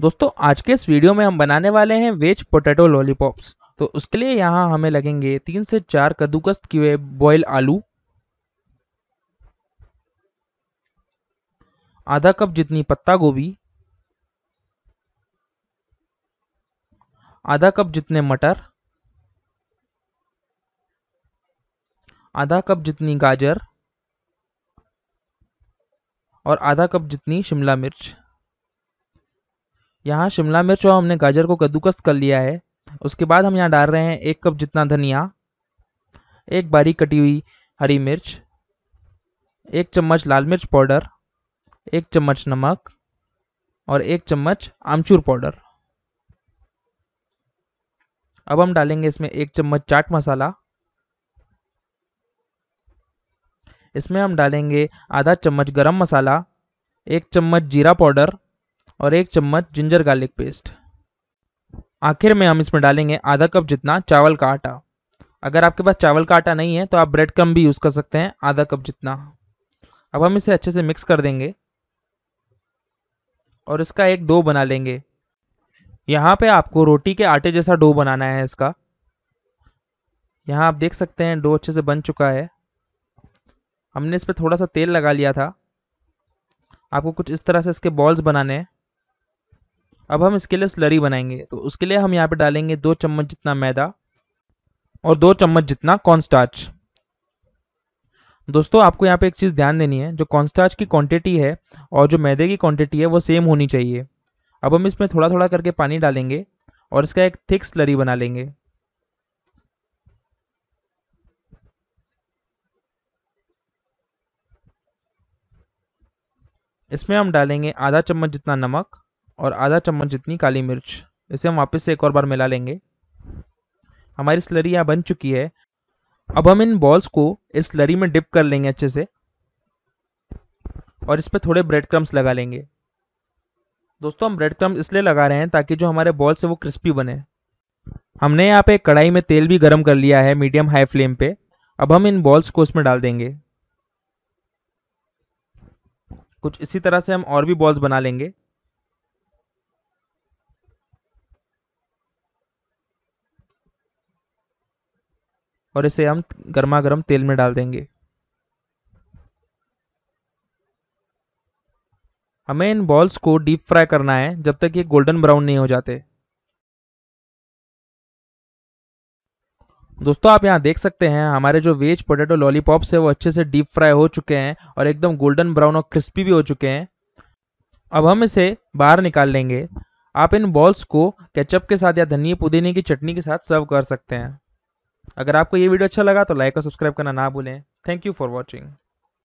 दोस्तों आज के इस वीडियो में हम बनाने वाले हैं वेज पोटैटो लॉलीपॉप्स तो उसके लिए यहाँ हमें लगेंगे तीन से चार कद्दूकस्त किए बॉयल आलू आधा कप जितनी पत्ता गोभी आधा कप जितने मटर आधा कप जितनी गाजर और आधा कप जितनी शिमला मिर्च यहाँ शिमला मिर्च और हमने गाजर को कद्दूकस कर लिया है उसके बाद हम यहाँ डाल रहे हैं एक कप जितना धनिया एक बारीक कटी हुई हरी मिर्च एक चम्मच लाल मिर्च पाउडर एक चम्मच नमक और एक चम्मच आमचूर पाउडर अब हम डालेंगे इसमें एक चम्मच चाट मसाला इसमें हम डालेंगे आधा चम्मच गरम मसाला एक चम्मच जीरा पाउडर और एक चम्मच जिंजर गार्लिक पेस्ट आखिर में हम इसमें डालेंगे आधा कप जितना चावल का आटा अगर आपके पास चावल का आटा नहीं है तो आप ब्रेड कम भी यूज़ कर सकते हैं आधा कप जितना अब हम इसे अच्छे से मिक्स कर देंगे और इसका एक डो बना लेंगे यहाँ पे आपको रोटी के आटे जैसा डो बनाना है इसका यहाँ आप देख सकते हैं डो अच्छे से बन चुका है हमने इस पर थोड़ा सा तेल लगा लिया था आपको कुछ इस तरह से इसके बॉल्स बनाने हैं अब हम इसके लिए स्लरी बनाएंगे तो उसके लिए हम यहाँ पे डालेंगे दो चम्मच जितना मैदा और दो चम्मच जितना कॉर्नस्टार्च दोस्तों आपको यहाँ पे एक चीज़ ध्यान देनी है जो कॉन्स्टार्च की क्वांटिटी है और जो मैदे की क्वांटिटी है वो सेम होनी चाहिए अब हम इसमें थोड़ा थोड़ा करके पानी डालेंगे और इसका एक थिक स्लरी बना लेंगे इसमें हम डालेंगे आधा चम्मच जितना नमक और आधा चम्मच जितनी काली मिर्च इसे हम वापस से एक और बार मिला लेंगे हमारी स्लरी यहाँ बन चुकी है अब हम इन बॉल्स को इस स्लरी में डिप कर लेंगे अच्छे से और इस पर थोड़े ब्रेड क्रम्स लगा लेंगे दोस्तों हम ब्रेड क्रम्स इसलिए लगा रहे हैं ताकि जो हमारे बॉल्स है वो क्रिस्पी बने हमने यहाँ पे कढ़ाई में तेल भी गर्म कर लिया है मीडियम हाई फ्लेम पे अब हम इन बॉल्स को इसमें डाल देंगे कुछ इसी तरह से हम और भी बॉल्स बना लेंगे और इसे हम गर्मा गर्म तेल में डाल देंगे हमें इन बॉल्स को डीप फ्राई करना है जब तक ये गोल्डन ब्राउन नहीं हो जाते दोस्तों आप यहाँ देख सकते हैं हमारे जो वेज पोटैटो लॉलीपॉप्स है वो अच्छे से डीप फ्राई हो चुके हैं और एकदम गोल्डन ब्राउन और क्रिस्पी भी हो चुके हैं अब हम इसे बाहर निकाल लेंगे आप इन बॉल्स को केचप के साथ या धनिया पुदीने की चटनी के साथ सर्व कर सकते हैं अगर आपको ये वीडियो अच्छा लगा तो लाइक और सब्सक्राइब करना ना भूलें थैंक यू फॉर वॉचिंग